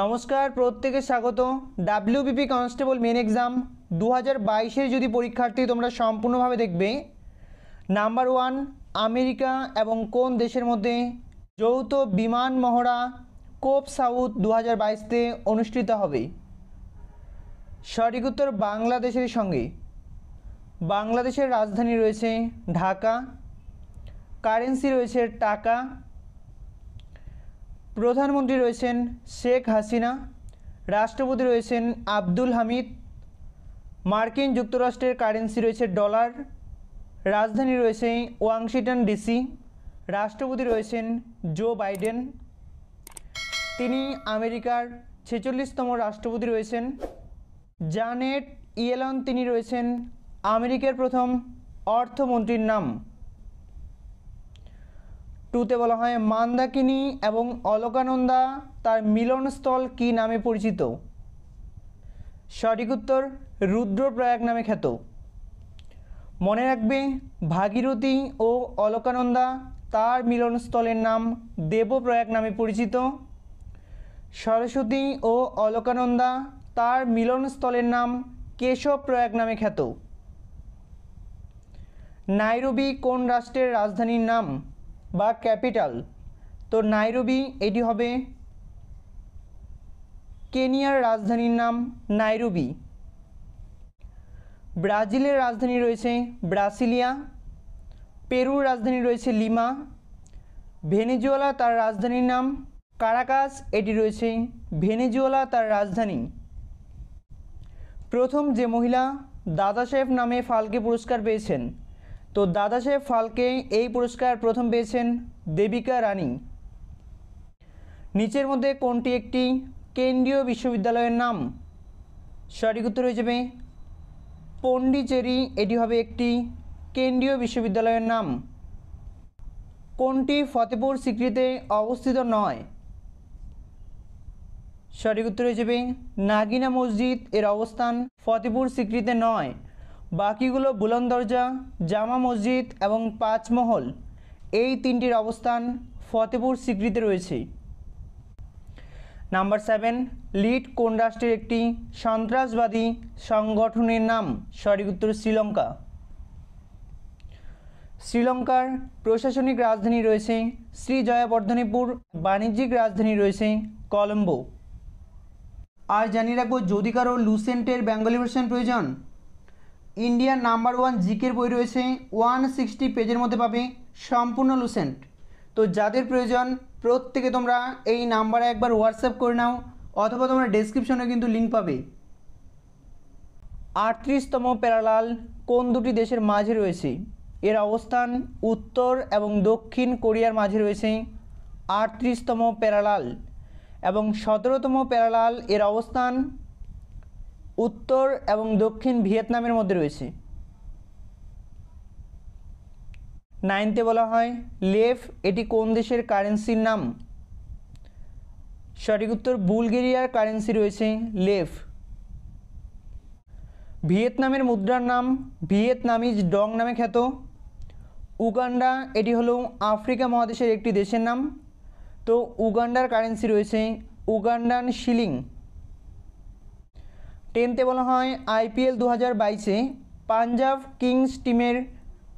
নমস্কার প্রত্যেকে স্বাগত ডাব্লিউবিপি কনস্টেবল মেন এক্সাম দু হাজার বাইশের যদি পরীক্ষার্থী তোমরা সম্পূর্ণভাবে দেখবে নাম্বার ওয়ান আমেরিকা এবং কোন দেশের মধ্যে যৌথ বিমান মহড়া কোপ সাউথ দু হাজার বাইশতে অনুষ্ঠিত হবে সঠিক উত্তর বাংলাদেশের সঙ্গে বাংলাদেশের রাজধানী রয়েছে ঢাকা কারেন্সি রয়েছে টাকা প্রধানমন্ত্রী রয়েছেন শেখ হাসিনা রাষ্ট্রপতি রয়েছেন আব্দুল হামিদ মার্কিন যুক্তরাষ্ট্রের কারেন্সি রয়েছে ডলার রাজধানী রয়েছে ওয়াংশিটন ডিসি রাষ্ট্রপতি রয়েছেন জো বাইডেন তিনি আমেরিকার ছেচল্লিশতম রাষ্ট্রপতি রয়েছেন জানেট ইয়েলন তিনি রয়েছেন আমেরিকার প্রথম অর্থমন্ত্রীর নাম টুতে বলা হয় মান্দাকিনী এবং অলকানন্দা তার মিলনস্থল কি নামে পরিচিত সঠিক উত্তর রুদ্রপ্রয়াগ নামে খ্যাত মনে রাখবে ভাগীরথী ও অলকানন্দা তার মিলনস্থলের নাম দেবপ্রয়াগ নামে পরিচিত সরস্বতী ও অলকানন্দা তার মিলনস্থলের নাম কেশব প্রয়াগ নামে খ্যাত নাইরবি কোন রাষ্ট্রের রাজধানীর নাম বা ক্যাপিটাল তো নাইরোবি এটি হবে কেনিয়ার রাজধানীর নাম নাইরোবি ব্রাজিলের রাজধানী রয়েছে ব্রাসিলিয়া পেরুর রাজধানী রয়েছে লিমা ভেনেজুয়েলা তার রাজধানীর নাম কারাকাস এটি রয়েছে ভেনেজুয়েলা তার রাজধানী প্রথম যে মহিলা দাদাসাহেব নামে ফালকে পুরস্কার পেয়েছেন তো দাদাসাহেব ফালকে এই পুরস্কার প্রথম পেয়েছেন দেবিকা রানী নিচের মধ্যে কোনটি একটি কেন্দ্রীয় বিশ্ববিদ্যালয়ের নাম সঠিক উত্তর হয়ে যাবে পন্ডিচেরি এটি হবে একটি কেন্দ্রীয় বিশ্ববিদ্যালয়ের নাম কোনটি ফতেপুর সিক্রিতে অবস্থিত নয় সঠিক উত্তর হয়ে যাবে নাগিনা মসজিদ এর অবস্থান ফতেপুর সিক্রিতে নয় বাকিগুলো বুলন্দরজা জামা মসজিদ এবং পাঁচমহল এই তিনটির অবস্থান ফতেপুর সিক্রিতে রয়েছে নাম্বার সেভেন লিড কোন রাষ্ট্রের একটি সন্ত্রাসবাদী সংগঠনের নাম সঠিক উত্তর শ্রীলঙ্কা শ্রীলঙ্কার প্রশাসনিক রাজধানী রয়েছে শ্রী জয়াবর্ধনীপুর বাণিজ্যিক রাজধানী রয়েছে কলম্বো আর জানিয়ে রাখবো যদি কারো লুসেন্টের বেঙ্গলি ভার্সন প্রয়োজন ইন্ডিয়ার নাম্বার ওয়ান জিকের বই রয়েছে ওয়ান সিক্সটি পেজের মধ্যে পাবে সম্পূর্ণ লুসেন্ট তো যাদের প্রয়োজন প্রত্যেকে তোমরা এই নাম্বারে একবার হোয়াটসঅ্যাপ করে নাও অথবা তোমরা ডেসক্রিপশনে কিন্তু লিঙ্ক পাবে আটত্রিশতম প্যারালাল কোন দুটি দেশের মাঝে রয়েছে এর অবস্থান উত্তর এবং দক্ষিণ কোরিয়ার মাঝে রয়েছে আটত্রিশতম প্যারালাল এবং সতেরোতম প্যারালাল এর অবস্থান উত্তর এবং দক্ষিণ ভিয়েতনামের মধ্যে রয়েছে নাইনতে বলা হয় লেফ এটি কোন দেশের কারেন্সির নাম সঠিক উত্তর বুলগেরিয়ার কারেন্সি রয়েছে লেফ ভিয়েতনামের মুদ্রার নাম ভিয়েতনামিজ ডং নামে খ্যাত উগান্ডা এটি হলো আফ্রিকা মহাদেশের একটি দেশের নাম তো উগান্ডার কারেন্সি রয়েছে উগান্ডান শিলিং টেনতে বলা হয় আইপিএল দু হাজার বাইশে পাঞ্জাব কিংস টিমের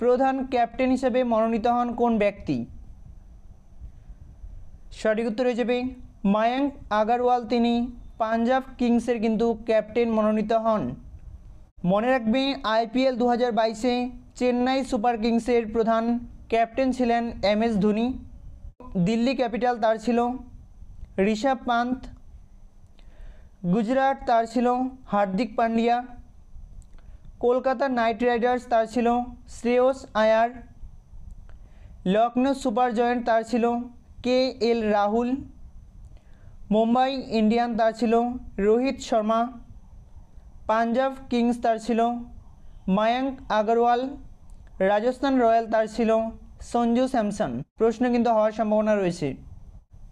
প্রধান ক্যাপ্টেন হিসেবে মনোনীত হন কোন ব্যক্তি সঠিক উত্তর হিসেবে মায়াঙ্ক আগারওয়াল তিনি পাঞ্জাব কিংসের কিন্তু ক্যাপ্টেন মনোনীত হন মনে রাখবে আইপিএল দু হাজার বাইশে চেন্নাই সুপার কিংসের প্রধান ক্যাপ্টেন ছিলেন M S Dhoni Delhi capital তার ছিল ঋষভ পান্ত গুজরাট তার ছিল হার্দিক পান্ডিয়া কলকাতা নাইট রাইডার্স তার ছিল শ্রেয়স আয়ার লখনৌ সুপার জয়েন্ট তার ছিল K L Rahul Mumbai Indian তার ছিল রোহিত শর্মা পাঞ্জাব কিংস তার ছিল মায়াঙ্ক আগরওয়াল রাজস্থান রয়্যাল তার ছিল সঞ্জু স্যামসন প্রশ্ন কিন্তু হওয়ার সম্ভাবনা রয়েছে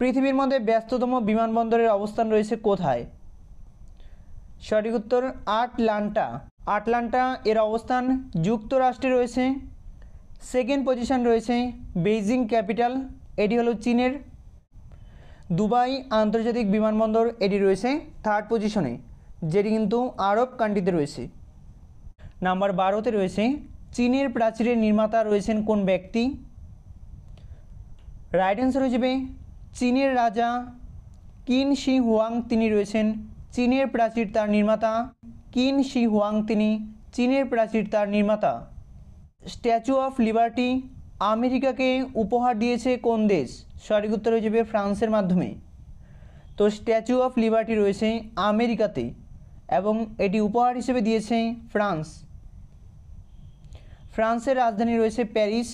পৃথিবীর মধ্যে ব্যস্ততম বিমানবন্দরের অবস্থান রয়েছে কোথায় সঠিক উত্তর আটলান্টা আটলান্টা এর অবস্থান যুক্তরাষ্ট্রে রয়েছে সেকেন্ড পজিশন রয়েছে বেইজিং ক্যাপিটাল এটি হলো চীনের দুবাই আন্তর্জাতিক বিমানবন্দর এটি রয়েছে থার্ড পজিশনে যেটি কিন্তু আরব কান্ট্রিতে রয়েছে নাম্বার বারোতে রয়েছে চীনের প্রাচীরের নির্মাতা রয়েছেন কোন ব্যক্তি রাইট অ্যান্সার হিসেবে চীনের রাজা কিন শি হুয়াং তিনি রয়েছেন চীনের প্রাচীর তার নির্মাতা কিন শি হুয়াং তিনি চীনের প্রাচীর তার নির্মাতা স্ট্যাচু অফ লিবার্টি আমেরিকাকে উপহার দিয়েছে কোন দেশ সঠিক উত্তর হয়ে যাবে ফ্রান্সের মাধ্যমে তো স্ট্যাচু অফ লিবার্টি রয়েছে আমেরিকাতে এবং এটি উপহার হিসেবে দিয়েছে ফ্রান্স ফ্রান্সের রাজধানী রয়েছে প্যারিস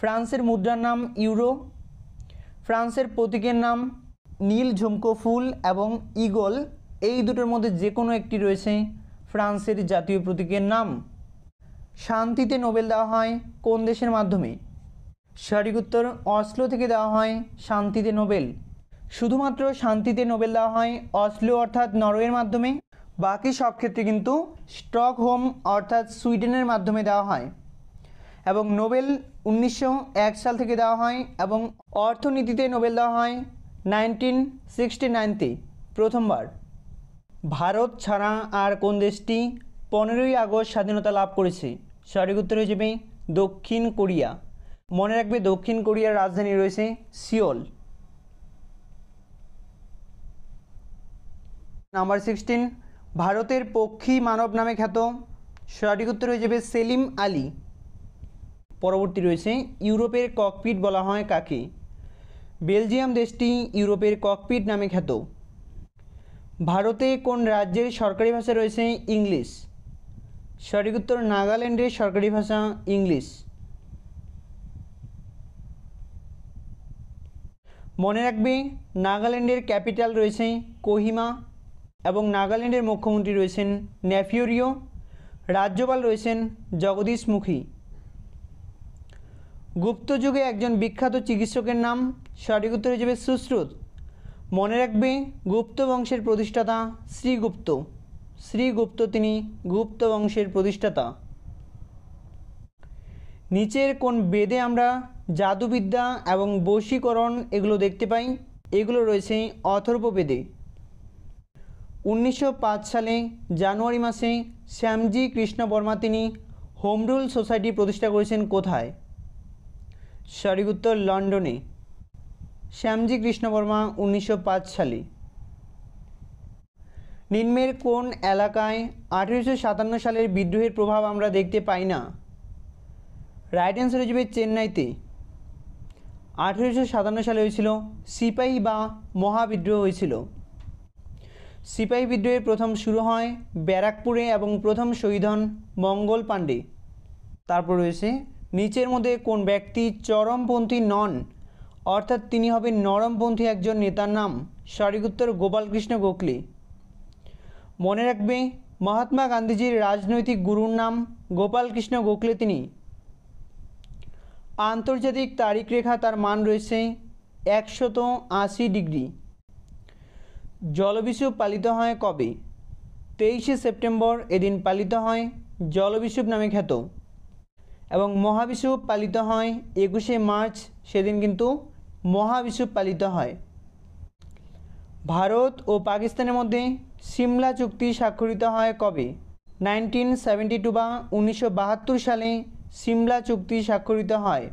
ফ্রান্সের মুদ্রার নাম ইউরো ফ্রান্সের প্রতীকের নাম নীল ঝুমকো ফুল এবং ইগল এই দুটোর মধ্যে যে কোনো একটি রয়েছে ফ্রান্সের জাতীয় প্রতীকের নাম শান্তিতে নোবেল দেওয়া হয় কোন দেশের মাধ্যমে সঠিক উত্তর অসলো থেকে দেওয়া হয় শান্তিতে নোবেল শুধুমাত্র শান্তিতে নোবেল দেওয়া হয় অসলো অর্থাৎ নরওয়ের মাধ্যমে বাকি সব ক্ষেত্রে কিন্তু স্টকহোম অর্থাৎ সুইডেনের মাধ্যমে দেওয়া হয় এবং নোবেল উনিশশো সাল থেকে দেওয়া হয় এবং অর্থনীতিতে নোবেল দেওয়া হয় নাইনটিন সিক্সটি নাইনতে প্রথমবার ভারত ছাড়া আর কোন দেশটি পনেরোই আগস্ট স্বাধীনতা লাভ করেছে সঠিক উত্তর হয়ে যাবে দক্ষিণ কোরিয়া মনে রাখবে দক্ষিণ কোরিয়ার রাজধানী রয়েছে সিওল নাম্বার সিক্সটিন ভারতের পক্ষী মানব নামে খ্যাত সঠিক উত্তর হয়ে যাবে সেলিম আলী পরবর্তী রয়েছে ইউরোপের ককপিট বলা হয় কাকে বেলজিয়াম দেশটি ইউরোপের ককপিট নামে খ্যাত ভারতে কোন রাজ্যের সরকারি ভাষা রয়েছে ইংলিশ সঠিক উত্তর নাগাল্যান্ডের সরকারি ভাষা ইংলিশ মনে রাখবে নাগাল্যান্ডের ক্যাপিটাল রয়েছে কোহিমা এবং নাগাল্যান্ডের মুখ্যমন্ত্রী রয়েছেন ন্যাফিওরিও রাজ্যপাল রয়েছেন জগদীশ মুখী গুপ্ত যুগে একজন বিখ্যাত চিকিৎসকের নাম সঠিক উত্তর হিসেবে সুশ্রুত মনে রাখবে গুপ্ত বংশের প্রতিষ্ঠাতা শ্রীগুপ্ত শ্রীগুপ্ত তিনি গুপ্ত বংশের প্রতিষ্ঠাতা নিচের কোন বেদে আমরা জাদুবিদ্যা এবং বশীকরণ এগুলো দেখতে পাই এগুলো রয়েছে বেদে উনিশশো সালে জানুয়ারি মাসে শ্যামজি কৃষ্ণ বর্মা তিনি হোমরুল সোসাইটি প্রতিষ্ঠা করেছেন কোথায় সঠিক উত্তর লন্ডনে শ্যামজি কৃষ্ণ বর্মা উনিশশো সালে নিম্নের কোন এলাকায় আঠেরোশো সাতান্ন সালের বিদ্রোহের প্রভাব আমরা দেখতে পাই না রাইট অ্যান্সার হয়ে যাবে চেন্নাইতে আঠেরোশো সাতান্ন সালে হয়েছিল সিপাহি বা মহাবিদ্রোহ হয়েছিল সিপাহি বিদ্রোহের প্রথম শুরু হয় ব্যারাকপুরে এবং প্রথম শহীদ হন মঙ্গল পাণ্ডে তারপর রয়েছে নিচের মধ্যে কোন ব্যক্তি চরমপন্থী নন অর্থাৎ তিনি হবেন নরমপন্থী একজন নেতার নাম সঠিক উত্তর গোপালকৃষ্ণ গোখলে মনে রাখবে মহাত্মা গান্ধীজির রাজনৈতিক গুরুর নাম গোপালকৃষ্ণ গোখলে তিনি আন্তর্জাতিক তারিখ রেখা তার মান রয়েছে একশত আশি ডিগ্রি জলবিষুব পালিত হয় কবে তেইশে সেপ্টেম্বর এদিন পালিত হয় জলবিষুব নামে খ্যাত এবং মহাবিষুব পালিত হয় একুশে মার্চ সেদিন কিন্তু মহাবিশ্ব পালিত হয় ভারত ও পাকিস্তানের মধ্যে সিমলা চুক্তি স্বাক্ষরিত হয় কবে নাইনটিন সেভেন্টি টু বা উনিশশো বাহাত্তর সালে সিমলা চুক্তি স্বাক্ষরিত হয়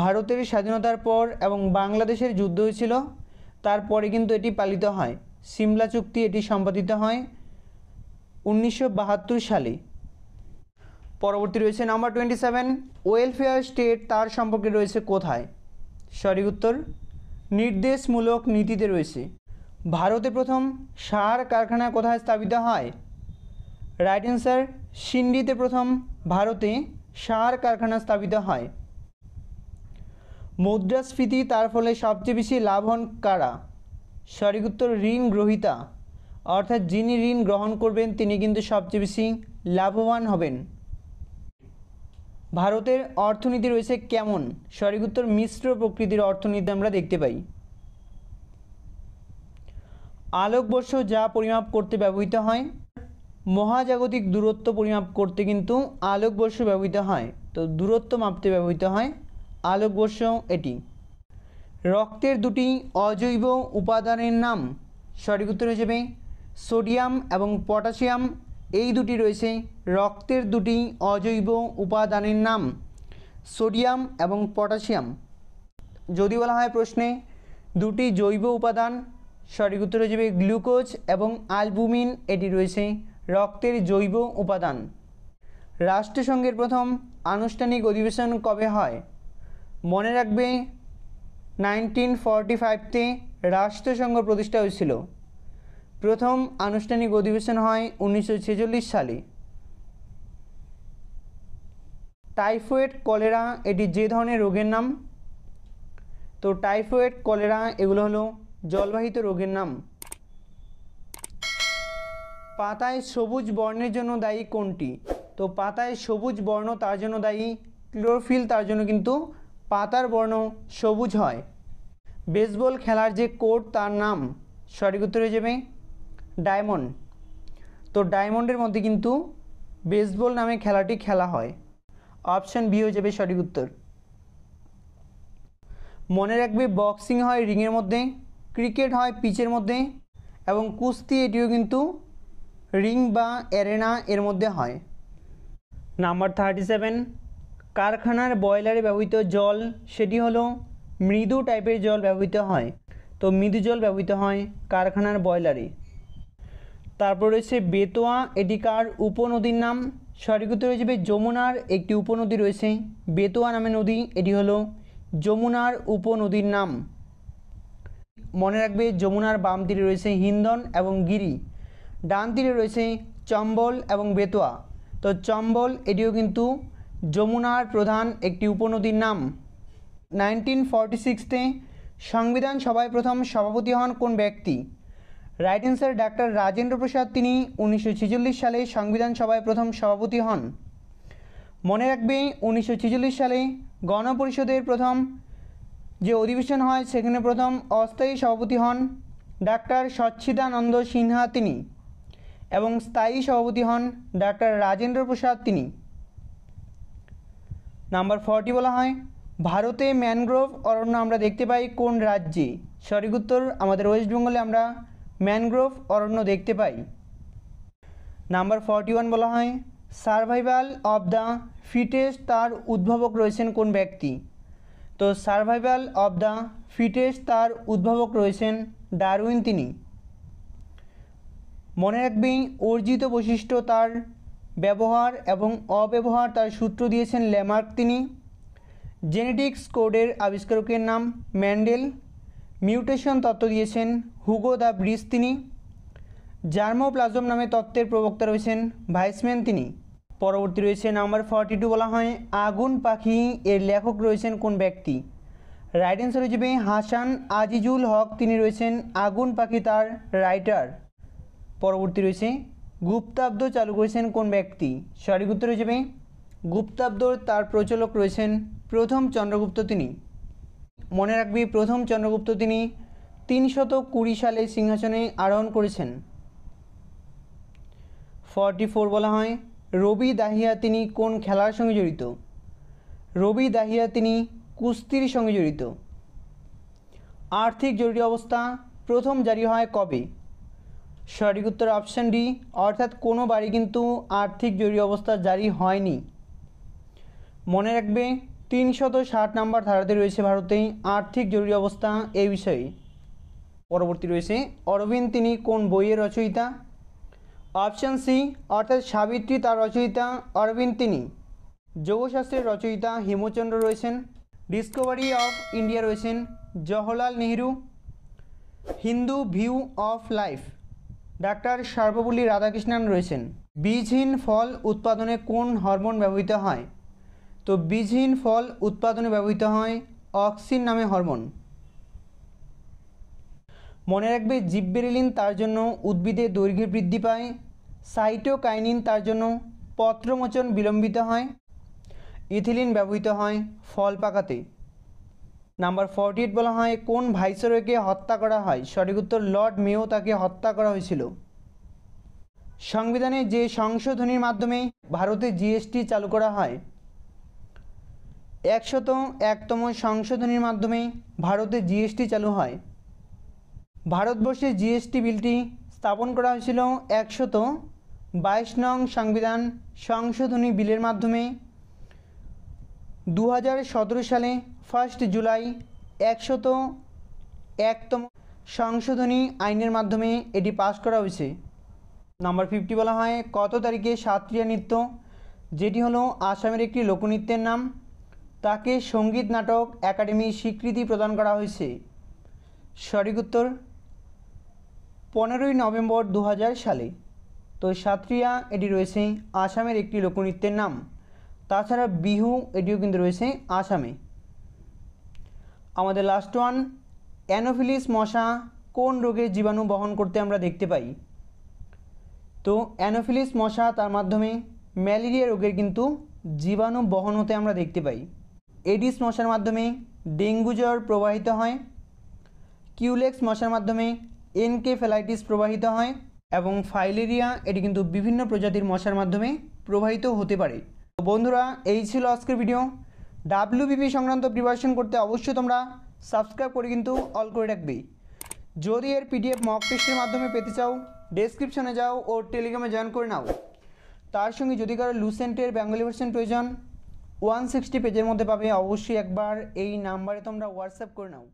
ভারতের স্বাধীনতার পর এবং বাংলাদেশের যুদ্ধ হয়েছিল তারপরে কিন্তু এটি পালিত হয় সিমলা চুক্তি এটি সম্পাদিত হয় উনিশশো সালে পরবর্তী রয়েছে number twenty seven welfare state তার সম্পর্কে রয়েছে কোথায় সঠিক উত্তর নির্দেশমূলক নীতিতে রয়েছে ভারতে প্রথম সার কারখানা কোথায় স্থাপিত হয় রাইট অ্যান্সার সিন্ডিতে প্রথম ভারতে সার কারখানা স্থাপিত হয় মুদ্রাস্ফীতি তার ফলে সবচেয়ে বেশি লাভ হন কারা সঠিক উত্তর ঋণ গ্রহিতা অর্থাৎ যিনি ঋণ গ্রহণ করবেন তিনি কিন্তু সবচেয়ে বেশি লাভবান হবেন ভারতের অর্থনীতি রয়েছে কেমন সঠিক উত্তর মিশ্র প্রকৃতির অর্থনীতি আমরা দেখতে পাই আলোকবর্ষ যা পরিমাপ করতে ব্যবহৃত হয় মহাজাগতিক দূরত্ব পরিমাপ করতে কিন্তু আলোকবর্ষ ব্যবহৃত হয় তো দূরত্ব মাপতে ব্যবহৃত হয় আলোকবর্ষ এটি রক্তের দুটি অজৈব উপাদানের নাম সঠিক উত্তর হিসেবে সোডিয়াম এবং পটাশিয়াম এই দুটি রয়েছে রক্তের দুটি অজৈব উপাদানের নাম সোডিয়াম এবং পটাশিয়াম যদি বলা হয় প্রশ্নে দুটি জৈব উপাদান সঠিক উত্তর হিসেবে যাবে গ্লুকোজ এবং আলবুমিন এটি রয়েছে রক্তের জৈব উপাদান রাষ্ট্রসংঘের প্রথম আনুষ্ঠানিক অধিবেশন কবে হয় মনে রাখবে নাইনটিন ফর্টি ফাইভতে রাষ্ট্রসংঘ প্রতিষ্ঠা হয়েছিল প্রথম আনুষ্ঠানিক অধিবেশন হয় উনিশশো সালে টাইফয়েড কলেরা এটি যে ধরনের রোগের নাম তো টাইফয়েড কলেরা এগুলো হলো জলবাহিত রোগের নাম পাতায় সবুজ বর্ণের জন্য দায়ী কোনটি তো পাতায় সবুজ বর্ণ তার জন্য দায়ী ক্লোরোফিল তার জন্য কিন্তু পাতার বর্ণ সবুজ হয় বেসবল খেলার যে কোর্ট তার নাম সঠিক উত্তর হয়ে যাবে ডায়মন্ড তো ডায়মন্ডের মধ্যে কিন্তু বেসবল নামে খেলাটি খেলা হয় অপশন বি হয়ে যাবে সঠিক উত্তর মনে রাখবে বক্সিং হয় রিংয়ের মধ্যে ক্রিকেট হয় পিচের মধ্যে এবং কুস্তি এটিও কিন্তু রিং বা অ্যারেনা এর মধ্যে হয় নাম্বার থার্টি সেভেন কারখানার বয়লারে ব্যবহৃত জল সেটি হলো মৃদু টাইপের জল ব্যবহৃত হয় তো মৃদু জল ব্যবহৃত হয় কারখানার বয়লারে তারপর রয়েছে বেতোয়া এটিকার উপনদীর নাম সঠিক উত্তর যমুনার একটি উপনদী রয়েছে বেতোয়া নামে নদী এটি হলো যমুনার উপনদীর নাম মনে রাখবে যমুনার বাম তীরে রয়েছে হিন্দন এবং গিরি ডান তীরে রয়েছে চম্বল এবং বেতোয়া তো চম্বল এটিও কিন্তু যমুনার প্রধান একটি উপনদীর নাম নাইনটিন ফর্টি সিক্সতে সংবিধান সভায় প্রথম সভাপতি হন কোন ব্যক্তি right answer doctor Rajendra Prasad তিনি উনিশশো সালে সংবিধান সভায় প্রথম সভাপতি হন মনে রাখবে উনিশশো সালে গণপরিষদের প্রথম যে অধিবেশন হয় সেখানে প্রথম অস্থায়ী সভাপতি হন ডাক্তার সচ্ছিদানন্দ সিনহা তিনি এবং স্থায়ী সভাপতি হন ডাক্তার রাজেন্দ্র প্রসাদ তিনি নাম্বার ফোরটি বলা হয় ভারতে ম্যানগ্রোভ অরণ্য আমরা দেখতে পাই কোন রাজ্যে সঠিক উত্তর আমাদের ওয়েস্ট বেঙ্গলে আমরা ম্যানগ্রোভ অরণ্য দেখতে পাই নাম্বার ফর্টি ওয়ান বলা হয় সার্ভাইভাল অব দ্য ফিটেস্ট তার উদ্ভাবক রয়েছেন কোন ব্যক্তি তো সার্ভাইভাল অব দ্য ফিটেস্ট তার উদ্ভাবক রয়েছেন ডারউইন তিনি মনে রাখবেন অর্জিত বৈশিষ্ট্য তার ব্যবহার এবং অব্যবহার তার সূত্র দিয়েছেন ল্যামার্ক তিনি জেনেটিক্স কোডের আবিষ্কারকের নাম ম্যান্ডেল মিউটেশন তত্ত্ব দিয়েছেন হুগো দ্য ব্রিজ তিনি জার্মোপ্লাজম নামে তত্ত্বের প্রবক্তা রয়েছেন ভাইসম্যান তিনি পরবর্তী রয়েছে নাম্বার ফর্টি টু বলা হয় আগুন পাখি এর লেখক রয়েছেন কোন ব্যক্তি রাইট অ্যান্সার হিসেবে হাসান আজিজুল হক তিনি রয়েছেন আগুন পাখি তার রাইটার পরবর্তী রয়েছে গুপ্তাব্দ চালু করেছেন কোন ব্যক্তি সঠিক উত্তর হিসেবে গুপ্তাব্দর তার প্রচলক রয়েছেন প্রথম চন্দ্রগুপ্ত তিনি মনে রাখবি প্রথম চন্দ্রগুপ্ত তিনি তিনশত কুড়ি সালে সিংহাসনে আরোহণ করেছেন ফর্টি ফোর বলা হয় রবি দাহিয়া তিনি কোন খেলার সঙ্গে জড়িত রবি দাহিয়া তিনি কুস্তির সঙ্গে জড়িত আর্থিক জরুরি অবস্থা প্রথম জারি হয় কবে সঠিক উত্তর অপশান ডি অর্থাৎ কোনো বাড়ি কিন্তু আর্থিক জরুরি অবস্থা জারি হয়নি মনে রাখবে তিনশত ষাট নাম্বার ধারাতে রয়েছে ভারতে আর্থিক জরুরি অবস্থা এই বিষয়ে পরবর্তী রয়েছে অরবিন্দ তিনি কোন বইয়ের রচয়িতা অপশান সি অর্থাৎ সাবিত্রী তার রচয়িতা অরবিন্দ তিনি যোগশাস্ত্রের রচয়িতা হেমচন্দ্র রয়েছেন ডিসকভারি অফ ইন্ডিয়া রয়েছেন Jawaharlal Nehru Hindu view of life doctor Sarvepalli Radhakrishnan রয়েছেন বীজহীন ফল উৎপাদনে কোন হরমোন ব্যবহৃত হয় তো বীজহীন ফল উৎপাদনে ব্যবহৃত হয় অক্সিন নামে হরমোন মনে রাখবে জিব্বেরিলিন তার জন্য উদ্ভিদে দৈর্ঘ্যের বৃদ্ধি পায় সাইটোকাইনিন তার জন্য পত্রমোচন বিলম্বিত হয় ইথিলিন ব্যবহৃত হয় ফল পাকাতে নাম্বার ফর্টি এইট বলা হয় কোন ভাইসরয়কে হত্যা করা হয় সঠিক উত্তর লর্ড মেও তাকে হত্যা করা হয়েছিল সংবিধানে যে সংশোধনীর মাধ্যমে ভারতে জিএসটি চালু করা হয় একশত একতম সংশোধনীর মাধ্যমে ভারতে জিএসটি চালু হয় ভারতবর্ষে জিএসটি বিলটি স্থাপন করা হয়েছিল একশত বাইশ নং সংবিধান সংশোধনী বিলের মাধ্যমে দু সালে ফার্স্ট জুলাই একশত একতম সংশোধনী আইনের মাধ্যমে এটি পাশ করা হয়েছে নাম্বার ফিফটি বলা হয় কত তারিখে সাতক্রিয়া নৃত্য যেটি হলো আসামের একটি লোকনৃত্যের নাম তাকে সঙ্গীত নাটক একাডেমি স্বীকৃতি প্রদান করা হয়েছে সঠিক উত্তর পনেরোই নভেম্বর দু সালে তো সাতরিয়া এটি রয়েছে আসামের একটি লোকনৃত্যের নাম তাছাড়া বিহু এটিও কিন্তু রয়েছে আসামে আমাদের লাস্ট ওয়ান অ্যানোফিলিস মশা কোন রোগের জীবাণু বহন করতে আমরা দেখতে পাই তো অ্যানোফিলিস মশা তার মাধ্যমে ম্যালেরিয়া রোগের কিন্তু জীবাণু বহন হতে আমরা দেখতে পাই এডিস মশার মাধ্যমে ডেঙ্গু জ্বর প্রবাহিত হয় কিউলেক্স মশার মাধ্যমে এনকেফেলাইটিস প্রবাহিত হয় এবং ফাইলেরিয়া এটি কিন্তু বিভিন্ন প্রজাতির মশার মাধ্যমে প্রবাহিত হতে পারে তো বন্ধুরা এই ছিল আজকের ভিডিও ডাব্লিউবিপি সংক্রান্ত প্রিপারেশন করতে অবশ্যই তোমরা সাবস্ক্রাইব করে কিন্তু অল করে রাখবে যদি এর পিডিএফ মক টেস্টের মাধ্যমে পেতে চাও ডেসক্রিপশনে যাও ও টেলিগ্রামে জয়েন করে নাও তার সঙ্গে যদি কারো লুসেন্টের বেঙ্গলি ভার্সন প্রয়োজন ওয়ান সিক্সটি পেজের মধ্যে পাবে অবশ্যই একবার এই নাম্বারে তোমরা হোয়াটসঅ্যাপ করে নাও